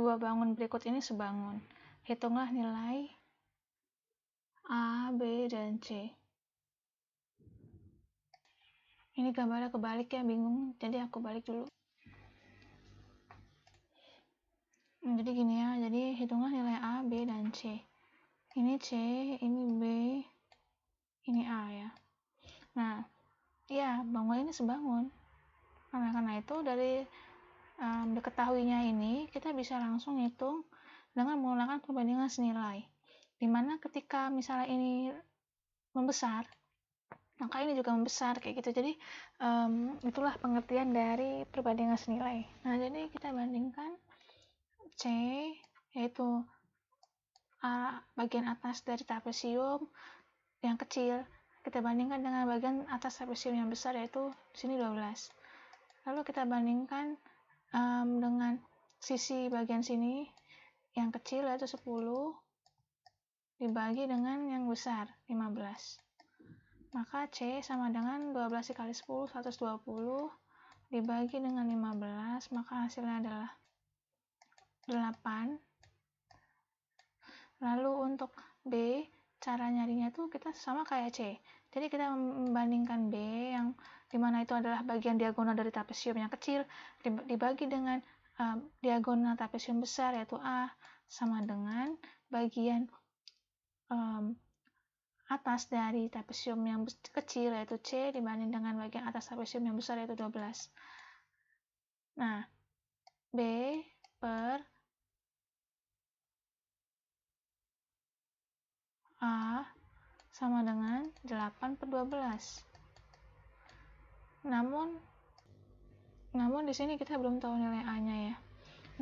dua bangun berikut ini sebangun. Hitunglah nilai A, B, dan C. Ini gambarnya kebalik ya, bingung. Jadi aku balik dulu. Nah, jadi gini ya, jadi hitunglah nilai A, B, dan C. Ini C, ini B, ini A ya. Nah, ya bangun ini sebangun. Karena karena itu dari um, diketahuinya ini, kita bisa langsung hitung dengan menggunakan perbandingan senilai. Dimana ketika misalnya ini membesar, maka ini juga membesar kayak gitu. Jadi um, itulah pengertian dari perbandingan senilai. Nah jadi kita bandingkan C yaitu A, bagian atas dari trapesium yang kecil kita bandingkan dengan bagian atas trapesium yang besar yaitu sini 12. Lalu kita bandingkan um, dengan sisi bagian sini yang kecil yaitu 10 dibagi dengan yang besar 15 maka C sama dengan 12 dikali 10 120 dibagi dengan 15 maka hasilnya adalah 8 lalu untuk B cara nyarinya tuh kita sama kayak C. Jadi kita membandingkan B yang dimana itu adalah bagian diagonal dari trapesium yang kecil dibagi dengan uh, diagonal trapesium besar yaitu A sama dengan bagian um, atas dari trapesium yang kecil yaitu C dibanding dengan bagian atas trapesium yang besar yaitu 12. Nah, B per A sama dengan 8 per 12. Namun, namun di sini kita belum tahu nilai A-nya ya.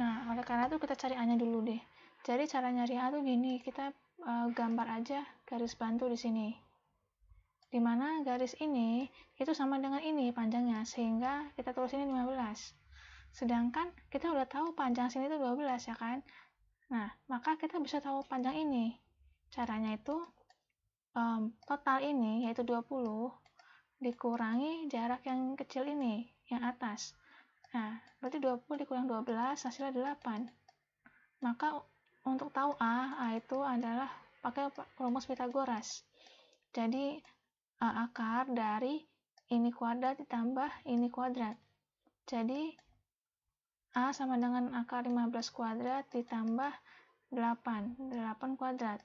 Nah, oleh karena itu kita cari A-nya dulu deh. Jadi cara nyari A tuh gini, kita e, gambar aja garis bantu di sini. Dimana garis ini itu sama dengan ini panjangnya, sehingga kita tulis ini 15. Sedangkan kita udah tahu panjang sini itu 12 ya kan? Nah, maka kita bisa tahu panjang ini. Caranya itu um, total ini yaitu 20 dikurangi jarak yang kecil ini, yang atas. Nah, berarti 20 dikurang 12 hasilnya 8. Maka untuk tahu A, A itu adalah pakai rumus Pitagoras. Jadi A akar dari ini kuadrat ditambah ini kuadrat. Jadi A sama dengan akar 15 kuadrat ditambah 8, 8 kuadrat.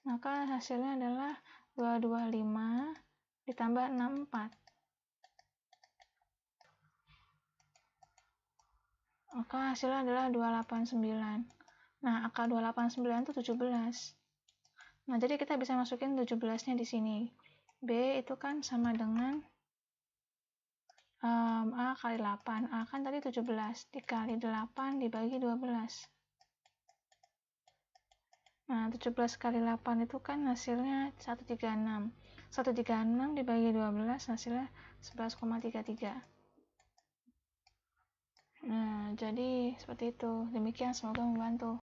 Maka hasilnya adalah 225 ditambah 64. Maka hasilnya adalah 289. Nah, angka 289 itu 17. Nah, jadi kita bisa masukin 17-nya di sini. B itu kan sama dengan um, A kali 8. A kan tadi 17, dikali 8 dibagi 12. Nah, 17 kali 8 itu kan hasilnya 136. 136 dibagi 12 hasilnya 11,33. Nah, jadi seperti itu. Demikian semoga membantu.